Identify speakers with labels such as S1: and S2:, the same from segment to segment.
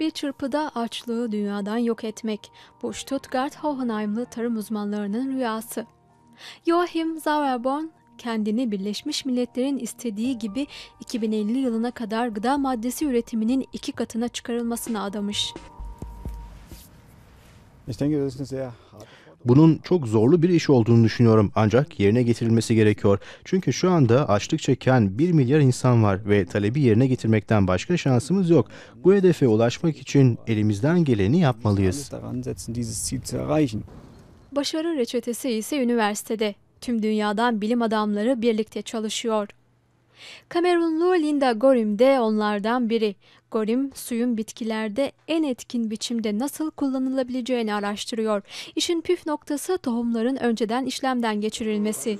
S1: Bir çırpıda açlığı dünyadan yok etmek, bu Stuttgart Hohenheimlı tarım uzmanlarının rüyası. Joachim Sauerborn, kendini Birleşmiş Milletler'in istediği gibi 2050 yılına kadar gıda maddesi üretiminin iki katına çıkarılmasına adamış.
S2: Bunun çok zorlu bir iş olduğunu düşünüyorum ancak yerine getirilmesi gerekiyor. Çünkü şu anda açlık çeken 1 milyar insan var ve talebi yerine getirmekten başka şansımız yok. Bu hedefe ulaşmak için elimizden geleni yapmalıyız.
S1: Başarı reçetesi ise üniversitede. Tüm dünyadan bilim adamları birlikte çalışıyor. Kamerunlu Linda Gorim de onlardan biri. Gorim, suyun bitkilerde en etkin biçimde nasıl kullanılabileceğini araştırıyor. İşin püf noktası tohumların önceden işlemden geçirilmesi.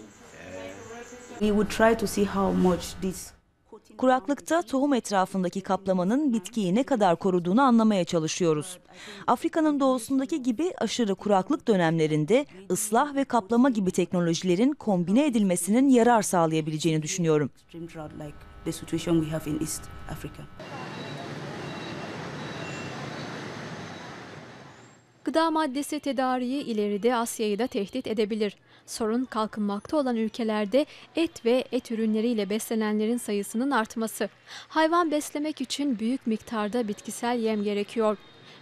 S2: Kuraklıkta tohum etrafındaki kaplamanın bitkiyi ne kadar koruduğunu anlamaya çalışıyoruz. Afrika'nın doğusundaki gibi aşırı kuraklık dönemlerinde ıslah ve kaplama gibi teknolojilerin kombine edilmesinin yarar sağlayabileceğini düşünüyorum.
S1: Gıda maddesi tedariği ileride Asya'yı da tehdit edebilir. Sorun kalkınmakta olan ülkelerde et ve et ürünleriyle beslenenlerin sayısının artması. Hayvan beslemek için büyük miktarda bitkisel yem gerekiyor.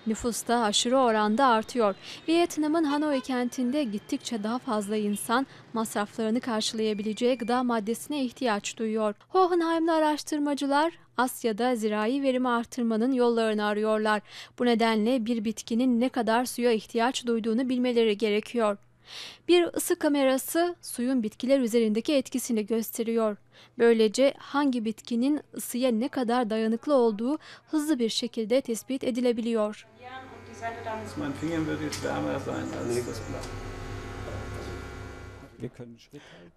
S1: Nüfus da aşırı oranda artıyor. Vietnam'ın Hanoi kentinde gittikçe daha fazla insan masraflarını karşılayabileceği gıda maddesine ihtiyaç duyuyor. Hohenheim'li araştırmacılar Asya'da zirai verimi artırmanın yollarını arıyorlar. Bu nedenle bir bitkinin ne kadar suya ihtiyaç duyduğunu bilmeleri gerekiyor. Bir ısı kamerası suyun bitkiler üzerindeki etkisini gösteriyor. Böylece hangi bitkinin ısıya ne kadar dayanıklı olduğu hızlı bir şekilde tespit edilebiliyor.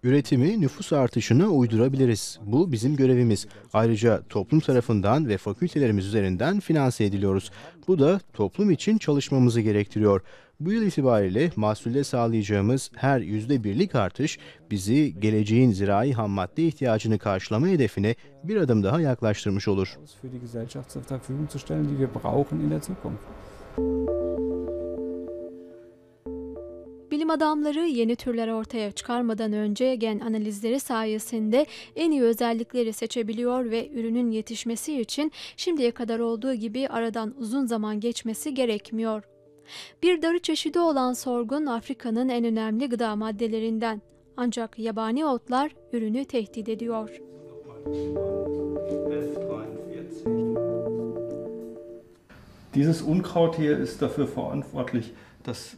S2: Üretimi nüfus artışını uydurabiliriz. Bu bizim görevimiz. Ayrıca toplum tarafından ve fakültelerimiz üzerinden finanse ediliyoruz. Bu da toplum için çalışmamızı gerektiriyor. Bu yıl itibariyle mahsulde sağlayacağımız her yüzde birlik artış bizi geleceğin zirai ham madde ihtiyacını karşılama hedefine bir adım daha yaklaştırmış olur.
S1: Bilim adamları yeni türler ortaya çıkarmadan önce gen analizleri sayesinde en iyi özellikleri seçebiliyor ve ürünün yetişmesi için şimdiye kadar olduğu gibi aradan uzun zaman geçmesi gerekmiyor. Bir darı çeşidi olan sorgun Afrika'nın en önemli gıda maddelerinden. Ancak yabani otlar ürünü tehdit ediyor.
S2: Dieses Unkraut hier ist dafür verantwortlich, dass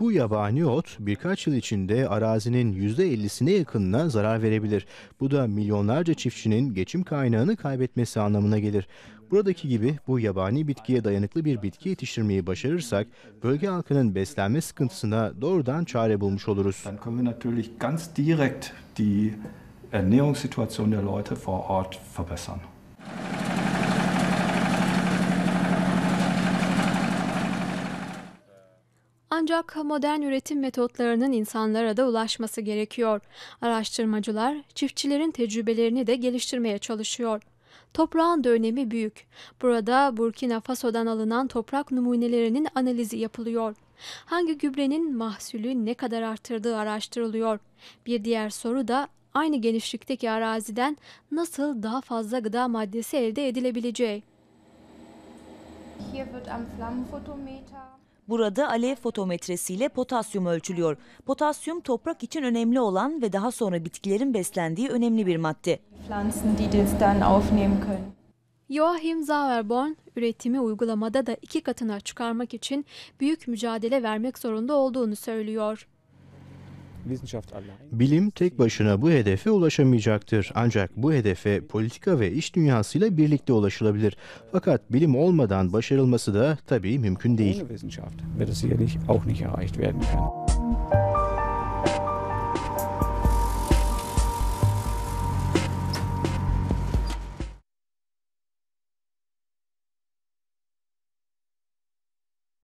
S2: bu yabani ot birkaç yıl içinde arazinin %50'sine yakınına zarar verebilir. Bu da milyonlarca çiftçinin geçim kaynağını kaybetmesi anlamına gelir. Buradaki gibi bu yabani bitkiye dayanıklı bir bitki yetiştirmeyi başarırsak bölge halkının beslenme sıkıntısına doğrudan çare bulmuş oluruz. Ernährungssituation der Leute vor Ort verbessern.
S1: Ancak modern üretim metotlarının insanlara da ulaşması gerekiyor. Araştırmacılar çiftçilerin tecrübelerini de geliştirmeye çalışıyor. Toprağın da önemi büyük. Burada Burkina Faso'dan alınan toprak numunelerinin analizi yapılıyor. Hangi gübrenin mahsulü ne kadar arttırdığı araştırılıyor. Bir diğer soru da aynı genişlikteki araziden nasıl daha fazla gıda maddesi elde edilebileceği.
S2: Burada alev fotometresiyle potasyum ölçülüyor. Potasyum toprak için önemli olan ve daha sonra bitkilerin beslendiği önemli bir madde.
S1: Joachim Zauerborn üretimi uygulamada da iki katına çıkarmak için büyük mücadele vermek zorunda olduğunu söylüyor.
S2: Bilim tek başına bu hedefe ulaşamayacaktır. Ancak bu hedefe politika ve iş dünyasıyla birlikte ulaşılabilir. Fakat bilim olmadan başarılması da tabii mümkün değil.